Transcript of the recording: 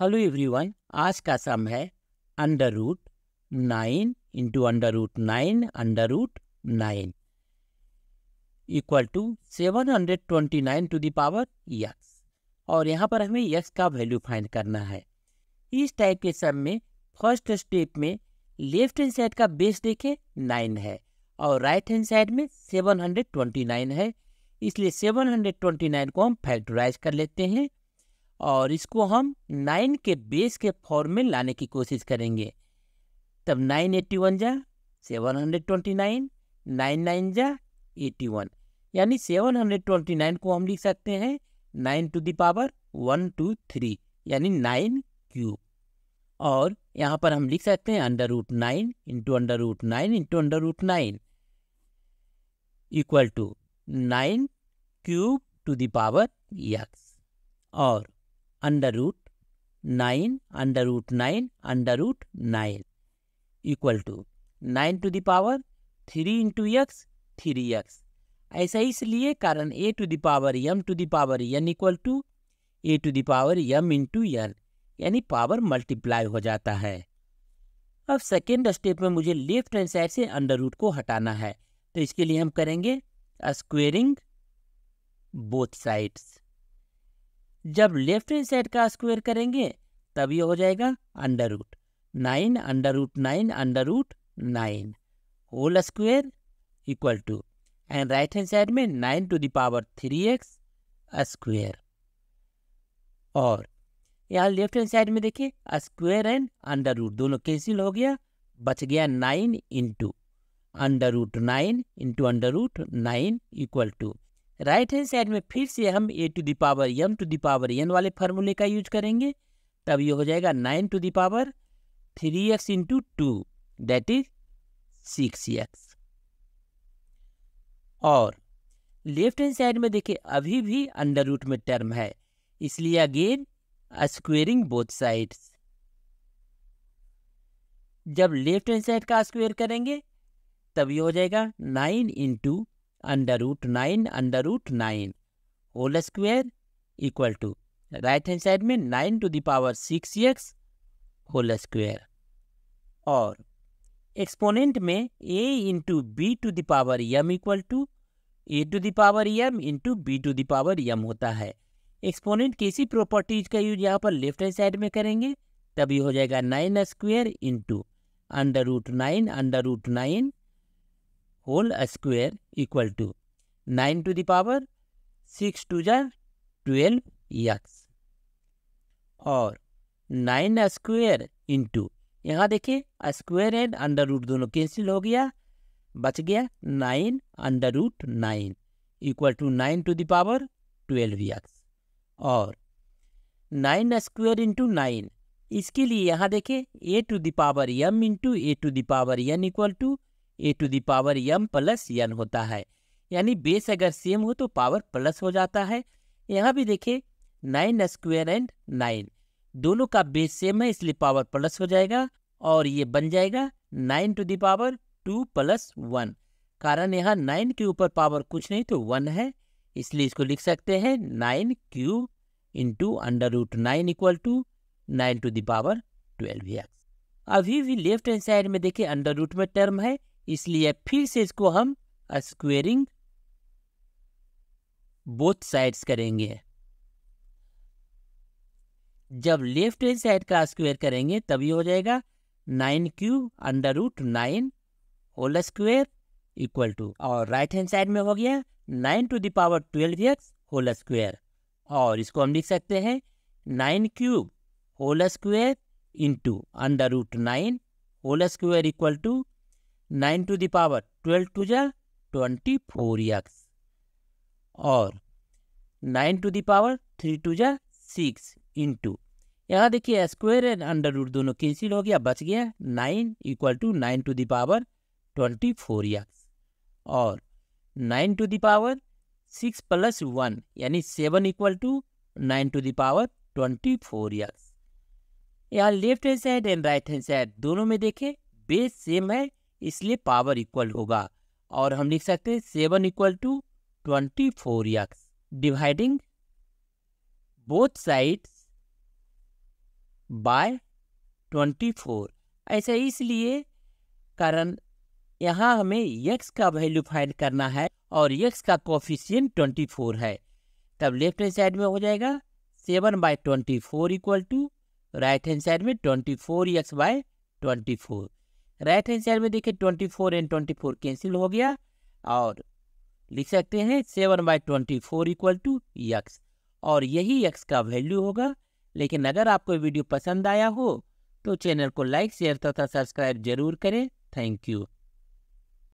hello everyone आज का sum है under root nine into under root nine under root nine equal to seven hundred twenty nine to the power x और यहाँ पर हमें x का वैल्यू फाइंड करना है इस टाइप के सम में फर्स्ट स्टेप में लेफ्ट हैंड साइड का बेस देखे नाइन है और राइट हैंड साइड में सेवन हंड्रेड ट्वेंटी नाइन है इसलिए सेवन हंड्रेड ट्वेंटी नाइन को हम फैक्टराइज कर लेते हैं और इसको हम नाइन के बेस के फॉर्म में लाने की कोशिश करेंगे तब नाइन एट्टी वन जा seven hundred twenty nine nine nine जा एटी वन यानी सेवन हंड्रेड ट्वेंटी नाइन को हम लिख सकते हैं nine to the power one two three यानी नाइन क्यूब और यहाँ पर हम लिख सकते हैं under root nine into under root nine into under root nine equal to nine cube to the power x और under root nine under root nine under root nine equal to nine to the power three into x three x ऐसा इसलिए कारण a to the power m to the power n equal to a to the power m into n यानी power multiply हो जाता है अब second step में मुझे लेफ्ट हैंड साइड से अंडर रूट को हटाना है तो इसके लिए हम करेंगे स्क्वेयरिंग बोथ साइड्स जब लेफ्ट हैंड साइड का स्क्वायर करेंगे तब ये हो जाएगा under root nine under root nine under root nine whole square equal to and right hand side में nine to the power three x square और यहाँ लेफ्ट हैंड साइड में देखिए स्क्वेयर एंड अंडर रूट दोनों कैंसिल हो गया बच गया nine into under root nine into under root nine equal to right hand side में फिर से हम a to the power m to the power n वाले फार्मूले का यूज करेंगे तब ये हो जाएगा nine to the power three x into two that is six x और लेफ्ट हैंड साइड में देखिए अभी भी अंडर रूट में टर्म है इसलिए अगेन स्क्वेयरिंग बोथ साइड्स जब लेफ्ट हैंड साइड का स्क्वेयर करेंगे तब ये हो जाएगा nine into under root nine under root nine whole square equal to right hand side में nine to the power six x whole square और एक्सपोनेंट में a into b to the power m equal to a to the power m into b to the power m होता है exponent किसी इसी properties का use यहाँ पर लेफ्ट हैंड साइड में करेंगे तभी हो जाएगा nine square into under root nine under root nine whole square equal to nine to the power six two जै ट्वेल्व यक्स और नाइन स्क्वेयर इंटू यहाँ देखिए स्क्वेयर एंड अंडर रूट दोनों कैंसिल हो गया बच गया nine under root nine equal to nine to the power twelve x और नाइन स्क्वेयर इंटू नाइन इसके लिए यहाँ देखें a to the power m into a to the power n equal to a to the power m plus n होता है यानी base अगर same हो तो पावर प्लस हो जाता है यहाँ भी देखिए नाइन स्क्वेयर एंड नाइन दोनों का बेस सेम है इसलिए पावर प्लस हो जाएगा और ये बन जाएगा nine to the power two plus one कारण यहाँ नाइन के ऊपर पावर कुछ नहीं तो वन है इसलिए इसको लिख सकते हैं nine cube into under root nine equal to nine to the power twelve x अभी भी लेफ्ट हैंड साइड में देखिए अंडर रूट में टर्म है इसलिए फिर से इसको हम स्क्वेरिंग बोथ साइड्स करेंगे जब लेफ्ट हैंड साइड का स्क्वेयर करेंगे तभी हो जाएगा nine cube under root nine whole square equal to और राइट हैंड साइड में हो गया nine to the power twelve x whole square और इसको हम लिख सकते हैं nine cube whole square into under root nine whole square equal to nine to the power twelve two जा ट्वेंटी फोर यक्स और nine to the power three two जा six into यहाँ देखिए स्क्वायर एंड अंडर रूट दोनों cancel हो गया बच गया nine equal to nine to the power twenty four x और nine to the power six plus one यानी seven equal to nine to the power twenty four x यहाँ left hand side and right hand side दोनों में देखें base same है इसलिए power equal होगा और हम लिख सकते हैं seven equal to twenty four x dividing both sides by twenty four ऐसा इसलिए कारण यहाँ हमें यक्स का वैल्यू फाइंड करना है और यक्स का कोफिशियंट ट्वेंटी फोर है तब लेफ्ट हैंड साइड में हो जाएगा seven by twenty four equal to right hand side में twenty four x by twenty four right hand side में देखिए twenty four and twenty four cancel हो गया और लिख सकते हैं seven by twenty four equal to x और यही यक्स का वैल्यू होगा लेकिन अगर आपको वीडियो पसंद आया हो तो चैनल को लाइक शेयर तथा सब्सक्राइब जरूर करें थैंक यू